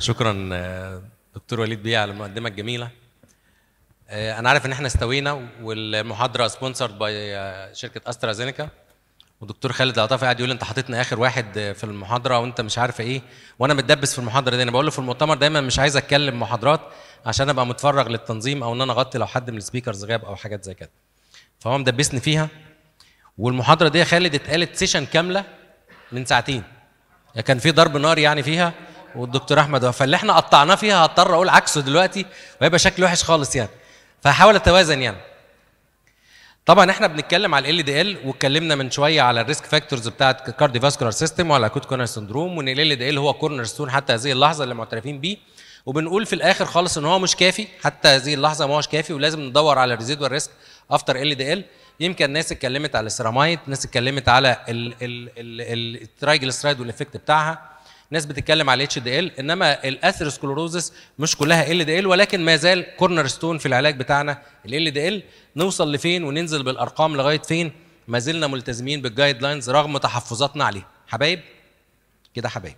شكرا آه، دكتور وليد بيه على المقدمه الجميله آه، انا عارف ان احنا استوينا والمحاضره سبونسرد باي آه، شركه استرازينيكا ودكتور خالد العطافي قاعد يقول انت حاططنا اخر واحد في المحاضره وانت مش عارف ايه وانا متدبس في المحاضره دي انا بقول له في المؤتمر دايما مش عايز اتكلم محاضرات عشان ابقى متفرغ للتنظيم او ان انا اغطي لو حد من السبيكرز غاب او حاجات زي كده فهو مدبسني فيها والمحاضره دي يا خالد اتقالت سيشن كامله من ساعتين كان في ضرب نار يعني فيها والدكتور احمد فاللي احنا قطعناه فيها هضطر اقول عكسه دلوقتي وهيبقى شكل وحش خالص يعني فهحاول اتوازن يعني طبعا احنا بنتكلم على ال دي ال واتكلمنا من شويه على الريسك فاكتورز بتاعت كارديو فاسكولار سيستم وعلى اكوت كورنر سندروم وان ال دي ال هو كورنر ستون حتى هذه اللحظه اللي معترفين بيه وبنقول في الاخر خالص ان هو مش كافي حتى هذه اللحظه ما هوش كافي ولازم ندور على الريزيدوال ريسك افتر ال دي ال يمكن ناس اتكلمت على السيرامايت ناس اتكلمت على سترايد والافكت بتاعها ناس بتتكلم على اتش دي ال انما الاثيروسكلوروزس مش كلها ال دي ال ولكن ما زال كورنر ستون في العلاج بتاعنا ال دي ال نوصل لفين وننزل بالارقام لغايه فين ما زلنا ملتزمين بالجايد لاينز رغم تحفظاتنا عليه حبايب كده حبايب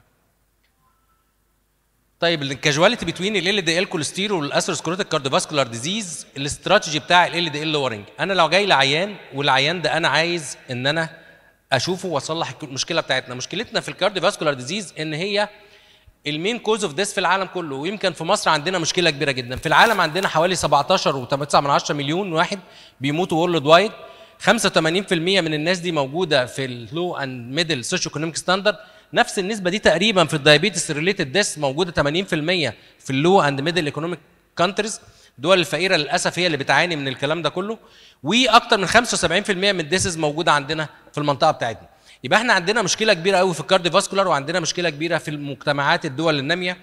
طيب الكاجواليتي بتوين ال ال دي ال كوليسترول والاثيروسكليروتيك كارديوفاسكولار ديزيز الاستراتيجي بتاع ال دي ال لورنج انا لو جاي لعيان والعيان ده انا عايز ان انا اشوفه واصلح المشكله بتاعتنا مشكلتنا في فاسكولار ديزيز ان هي المين كوز اوف ديس في العالم كله ويمكن في مصر عندنا مشكله كبيره جدا في العالم عندنا حوالي 17 و9 مليون واحد بيموتوا وورلد وايد 85% من الناس دي موجوده في اللو اند ميدل سوشيو ايكونوميك ستاندرد نفس النسبه دي تقريبا في الدايابيتس ريليتد ديس موجوده 80% في اللو اند ميدل ايكونوميك كانتريز الدول الفقيره للاسف هي اللي بتعاني من الكلام ده كله واكتر من 75% من الديسز موجوده عندنا في المنطقه بتاعتنا يبقى احنا عندنا مشكله كبيره قوي في فاسكولار وعندنا مشكله كبيره في المجتمعات الدول الناميه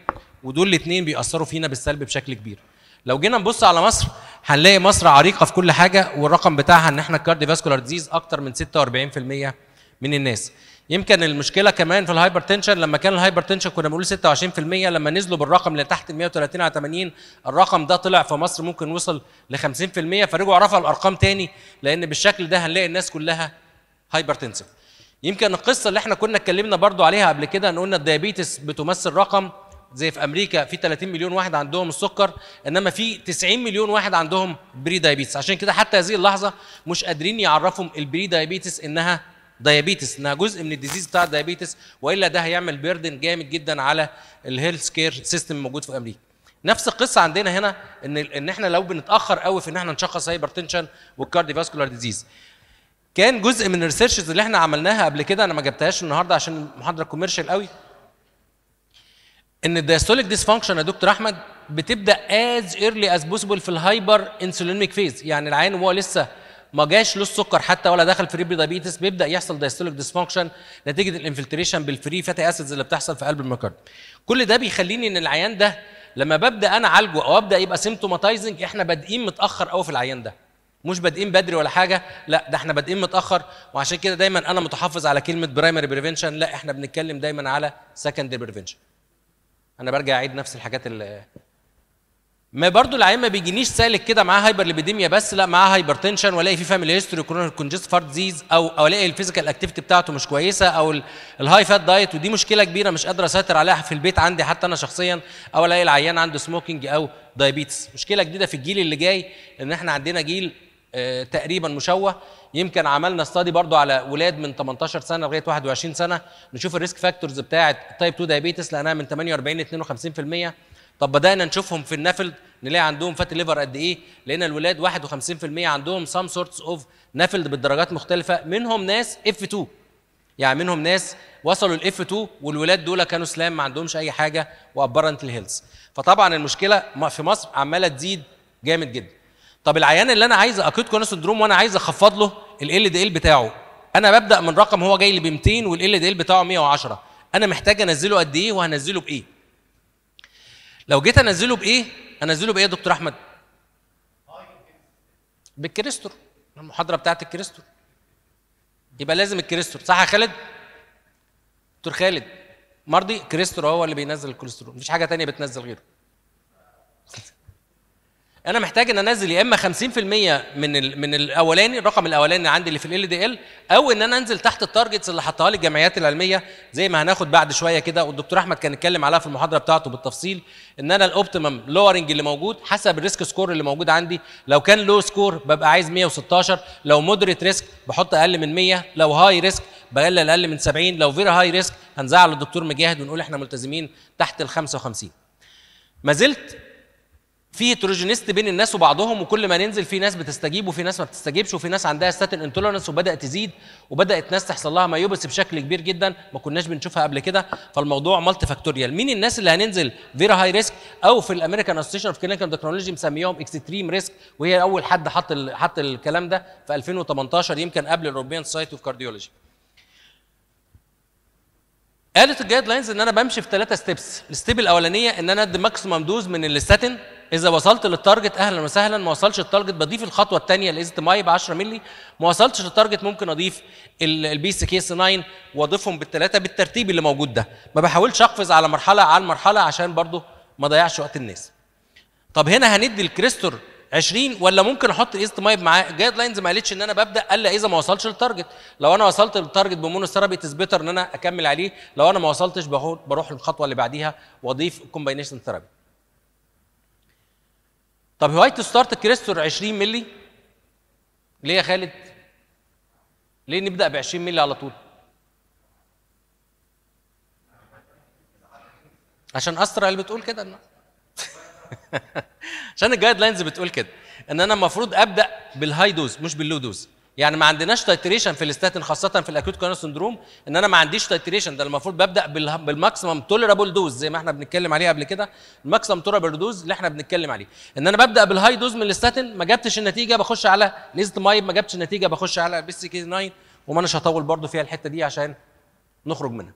ودول الاثنين بيأثروا فينا بالسلب بشكل كبير لو جينا نبص على مصر هنلاقي مصر عريقه في كل حاجه والرقم بتاعها ان احنا فاسكولار ديزيز اكتر من 46% من الناس يمكن المشكله كمان في الهايبر تنشن لما كان الهايبر تنشن كنا بنقول 26% لما نزلوا بالرقم اللي تحت 130 على 80 الرقم ده طلع في مصر ممكن وصل ل 50% فرجعوا رفعوا الارقام تاني لان بالشكل ده هنلاقي الناس كلها هايبر تنسف يمكن القصه اللي احنا كنا اتكلمنا برضو عليها قبل كده ان قلنا الديابيتس بتمثل رقم زي في امريكا في 30 مليون واحد عندهم السكر انما في 90 مليون واحد عندهم بري دايابيتس عشان كده حتى هذه اللحظه مش قادرين يعرفوا البري دايابيتس انها دايابيتس انها جزء من الديزيز بتاع الدايابيتس والا ده هيعمل بيردن جامد جدا على الهيلث كير سيستم الموجود في امريكا نفس القصه عندنا هنا ان ان احنا لو بنتاخر قوي في ان احنا نشخص هايبرتنشن فاسكولار ديزيز كان جزء من الريسيرشز اللي احنا عملناها قبل كده انا ما جبتهاش النهارده عشان المحاضره كوميرشال قوي ان الدايستوليك ديسفانكشن يا دكتور احمد بتبدا از ايرلي از بوسبل في الهايبر انسولينيك فيز يعني العين وهو لسه ما جاش له السكر حتى ولا دخل في ريبري دايبيتس بيبدا يحصل دايستوليك ديسفانكشن نتيجه الانفلتريشن بالفري فاتي اسيدز اللي بتحصل في قلب الميوكارد كل ده بيخليني ان العيان ده لما ببدا انا اعالجه او ابدا يبقى سيمتوماتايزنج احنا بادئين متاخر قوي في العيان ده مش بادئين بدري ولا حاجه لا ده احنا بادئين متاخر وعشان كده دايما انا متحفظ على كلمه برايمري بريفنشن لا احنا بنتكلم دايما على سكندري بريفنشن انا برجع اعيد نفس الحاجات اللي ما برضو العيان ما بيجينيش سالك كده معاه هايبرليبيديميا بس لا معاه هايبرتنشن والاقي في فاميلي هيستوري كورونر كونجست فار ديزيز او او الاقي الفيزيكال اكتيفيتي بتاعته مش كويسه او الهاي فات دايت ودي مشكله كبيره مش قادر اسيطر عليها في البيت عندي حتى انا شخصيا او الاقي العيان عنده سموكينج او دايابيتس مشكله جديده في الجيل اللي جاي ان احنا عندنا جيل آه، تقريبا مشوه يمكن عملنا استادي برضو على ولاد من 18 سنه لغايه 21 سنه نشوف الريسك فاكتورز بتاعه تايب 2 دايابيتس لانها من 48 ل 52% طب بدانا نشوفهم في النفل نلاقي عندهم فات ليفر قد ايه لان الولاد 51% عندهم سام سورتس اوف نفل بالدرجات مختلفه منهم ناس اف 2 يعني منهم ناس وصلوا الاف 2 والولاد دول كانوا سلام ما عندهمش اي حاجه وابرنت الهيلث فطبعا المشكله في مصر عماله تزيد جامد جدا طب العيان اللي انا عايز اكيد كورنر سندروم وانا عايز اخفض له ال ال دي ال بتاعه انا ببدا من رقم هو جاي لي ب 200 ال دي ال بتاعه 110 انا محتاج انزله قد ايه وهنزله بايه لو جيت انزله بايه انزله بايه يا دكتور احمد بالكريستور المحاضره بتاعت الكريستور يبقى لازم الكريستور صح يا خالد دكتور خالد مرضي كريستور هو اللي بينزل الكوليسترول مفيش حاجه تانية بتنزل غيره انا محتاج ان انزل يا اما 50% من ال من الاولاني الرقم الاولاني عندي اللي في ال دي ال او ان انا انزل تحت التارجتس اللي حطها لي الجمعيات العلميه زي ما هناخد بعد شويه كده والدكتور احمد كان اتكلم عليها في المحاضره بتاعته بالتفصيل ان انا الاوبتيمم لورنج اللي موجود حسب الريسك سكور اللي موجود عندي لو كان لو سكور ببقى عايز 116 لو مودريت ريسك بحط اقل من 100 لو هاي ريسك بقلل اقل من 70 لو فيرا هاي ريسك هنزعل الدكتور مجاهد ونقول احنا ملتزمين تحت ال 55 ما زلت في هيتروجينست بين الناس وبعضهم وكل ما ننزل في ناس بتستجيب وفي ناس ما بتستجيبش وفي ناس عندها ستاتين انتولرنس وبدات تزيد وبدات ناس تحصل لها مايوبس بشكل كبير جدا ما كناش بنشوفها قبل كده فالموضوع مالتي فاكتوريال مين الناس اللي هننزل فيرا هاي ريسك او في الامريكان اسوشيشن اوف كلينيكال تكنولوجي مسميهم اكستريم ريسك وهي اول حد حط حط الكلام ده في 2018 يمكن قبل الاوروبيان سايت اوف كارديولوجي قالت الجايد لاينز ان انا بمشي في ثلاثه ستيبس الستيب الاولانيه ان انا ادي ماكسيمم دوز من الستاتين اذا وصلت للتارجت اهلا وسهلا ما وصلش للتارجت بضيف الخطوه الثانيه لازازه ماي ب 10 مللي ما وصلتش للتارجت ممكن اضيف البيس كيس 9 واضيفهم بالثلاثه بالترتيب اللي موجود ده ما بحاولش اقفز على مرحله على مرحله عشان برضه ما اضيعش وقت الناس طب هنا هندي الكريستور 20 ولا ممكن احط ازازه ماي معاه الجايد لاينز ما قالتش ان انا ببدا الا اذا ما وصلش للتارجت لو انا وصلت للتارجت بمونو ثيرابي تثبتر ان انا اكمل عليه لو انا ما وصلتش بروح للخطوه اللي بعديها واضيف كومباينيشن ثيرابي طب هوايه ستارت كريستور 20 مللي ليه يا خالد ليه نبدا ب 20 مللي على طول عشان اسرع اللي بتقول كده عشان الجايد لاينز بتقول كده ان انا المفروض ابدا بالهاي دوز مش باللو دوز يعني ما عندناش تيتريشن في الاستاتين خاصه في الاكيوت كورونا سندروم ان انا ما عنديش تيتريشن ده المفروض ببدا بالماكسيمم توليرابل دوز زي ما احنا بنتكلم عليه قبل كده الماكسيمم توليرابل دوز اللي احنا بنتكلم عليه ان انا ببدا بالهاي دوز من الاستاتين ما جبتش النتيجه بخش على مايب ما جبتش النتيجه بخش على بي سي كي 9 وما انا هطول برضه فيها الحته دي عشان نخرج منها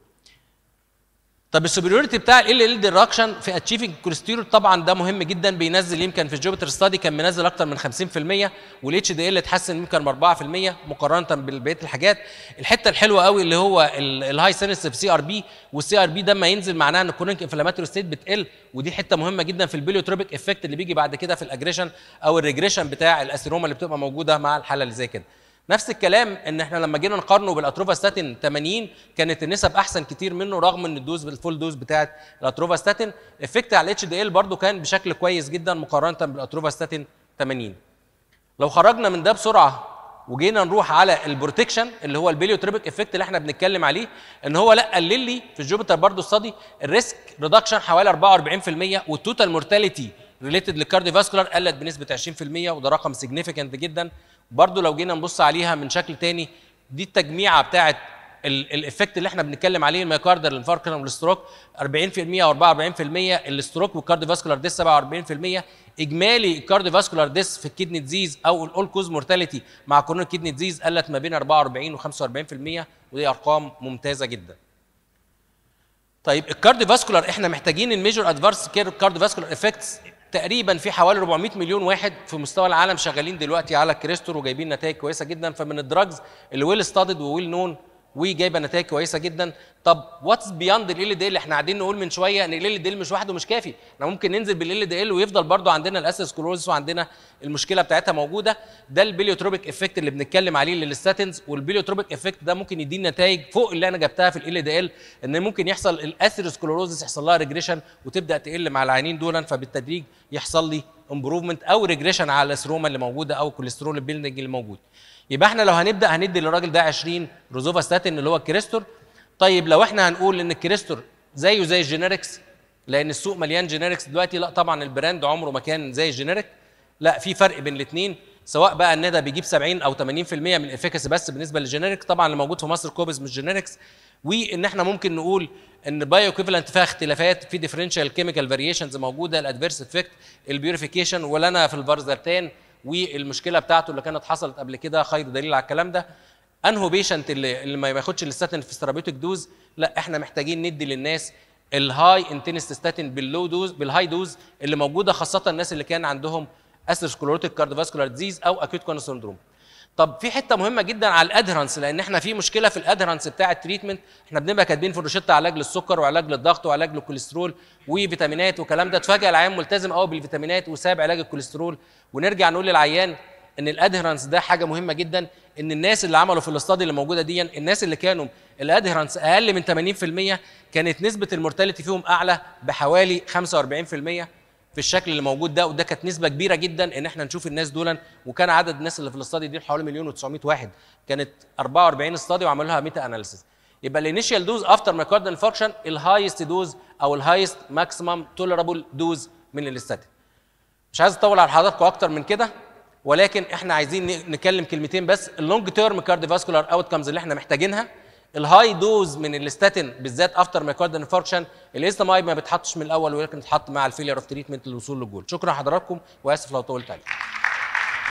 طب السوبريورتي بتاع ال ال ديراكشن في اتشيفنج كوليسترول طبعا ده مهم جدا بينزل يمكن في الجوبيتر ستادي كان منزل اكتر من 50% والاتش دي ال اتحسن يمكن ب 4% مقارنه ببقيه الحاجات الحته الحلوه قوي اللي هو الهاي سينسيف سي ار بي والسي ار بي ده لما ينزل معناه ان الكرونيك انفلاماتوري ستيت بتقل ودي حته مهمه جدا في البيليوتروبيك افكت اللي بيجي بعد كده في الاجريشن او الريجريشن بتاع الاسيروما اللي بتبقى موجوده مع الحاله اللي زي كده نفس الكلام ان احنا لما جينا نقارنه بالاتروفاستاتين 80 كانت النسب احسن كتير منه رغم ان الدوز بالفول دوز بتاعه الاتروفاستاتين افكت على الاتش دي ال برضه كان بشكل كويس جدا مقارنه بالاتروفاستاتين 80 لو خرجنا من ده بسرعه وجينا نروح على البروتكشن اللي هو البيليوتريبك افكت اللي احنا بنتكلم عليه ان هو لا قلل لي في الجوبيتر برضه الصدي الريسك ريدكشن حوالي 44% والتوتال مورتاليتي ريليتد للكارديو فاسكولار قلت بنسبه 20% وده رقم سيجنيفيكانت جدا برضو لو جينا نبص عليها من شكل تاني دي التجميعه بتاعه الايفكت اللي احنا بنتكلم عليه الميوكاردر الانفاركشن والستروك 40% و 44% الستروك والكارديو فاسكولار ديس 47% اجمالي فاسكولار ديس في الكيدني ديزيز او الاول كوز مورتاليتي مع كورونا كدني ديزيز قلت ما بين 44 و45% ودي ارقام ممتازه جدا. طيب فاسكولار احنا محتاجين الميجور ادفارس كير فاسكولار افكتس تقريبا في حوالي 400 مليون واحد في مستوى العالم شغالين دلوقتي على كريستور وجايبين نتائج كويسه جدا فمن الدراجز اللي ويل ستادد وويل نون وجايبه نتائج كويسه جدا طب واتس بياند ال دي ال احنا قاعدين نقول من شويه ان ال دي ال مش وحده مش كافي احنا ممكن ننزل ال دي ال ويفضل برضو عندنا الاسيسكلوزس وعندنا المشكله بتاعتها موجوده ده البليوتروبيك افكت اللي بنتكلم عليه للستاتنز والبليوتروبيك افكت ده ممكن يدي نتائج فوق اللي انا جبتها في ال ال دي ال ان ممكن يحصل الاسيسكلوزس يحصل لها ريجريشن وتبدا تقل مع العينين دول فبالتدريج يحصل لي امبروفمنت او ريجريشن على السروما اللي موجوده او الكوليسترول بيلدنج اللي موجود يبقى احنا لو هنبدا هندي للراجل ده 20 روزوفاستاتين اللي هو الكريستور طيب لو احنا هنقول ان الكريستور زيه زي الجينيركس لان السوق مليان جينيركس دلوقتي لا طبعا البراند عمره ما كان زي الجينيريك لا في فرق بين الاثنين سواء بقى ان ده بيجيب 70 او 80% من الافكاسي بس بالنسبه للجينيريك طبعا اللي موجود في مصر كوبز مش جينيركس وان احنا ممكن نقول ان بايو ايكويفالنت فيها اختلافات في ديفرنشال كيميكال فاريشنز موجوده الادفيرس افكت البيوريفيكيشن ولنا في الفارزرتان والمشكله بتاعته اللي كانت حصلت قبل كده خير دليل على الكلام ده انهو بيشنت اللي, اللي ما ياخدش الاستاتين في ثيرابيوتيك دوز لا احنا محتاجين ندي للناس الهاي انتنس ستاتين باللو دوز بالهاي دوز اللي موجوده خاصه الناس اللي كان عندهم اسيرسكلوروتيك كاردوفاسكولار ديزيز او اكيوت كورن سندروم طب في حته مهمه جدا على الادهرنس لان احنا في مشكله في الادهرنس بتاع التريتمنت احنا بنبقى كاتبين في الروشته علاج للسكر وعلاج للضغط وعلاج للكوليسترول وفيتامينات وكلام ده تفاجئ العيان ملتزم قوي بالفيتامينات وساب علاج الكوليسترول ونرجع نقول للعيان ان الادهرنس ده حاجه مهمه جدا ان الناس اللي عملوا في الاستادي اللي موجوده دي الناس اللي كانوا الادهرنس اقل من 80% كانت نسبه المورتاليتي فيهم اعلى بحوالي 45% في الشكل اللي موجود ده وده كانت نسبه كبيره جدا ان احنا نشوف الناس دول وكان عدد الناس اللي في الاستادي دي حوالي مليون و900 واحد كانت 44 استادي وعملوا لها ميتا اناليسيس يبقى الانيشال دوز افتر ميكاردال انفكشن الهايست دوز او الهايست ماكسيمم توليرابل دوز من الاستاتين مش عايز اطول على حضراتكم اكتر من كده ولكن احنا عايزين نتكلم كلمتين بس اللونج تيرم كارديفاسكولار اوت كمز اللي احنا محتاجينها الهاي دوز من الاستاتين بالذات افتر مايكارد انفاركشن اي ما بيتحطش من الاول ولكن بيتحط مع الفيلير اوف تريتمنت للوصول للجول شكرا لحضراتكم واسف لو طولت عليكم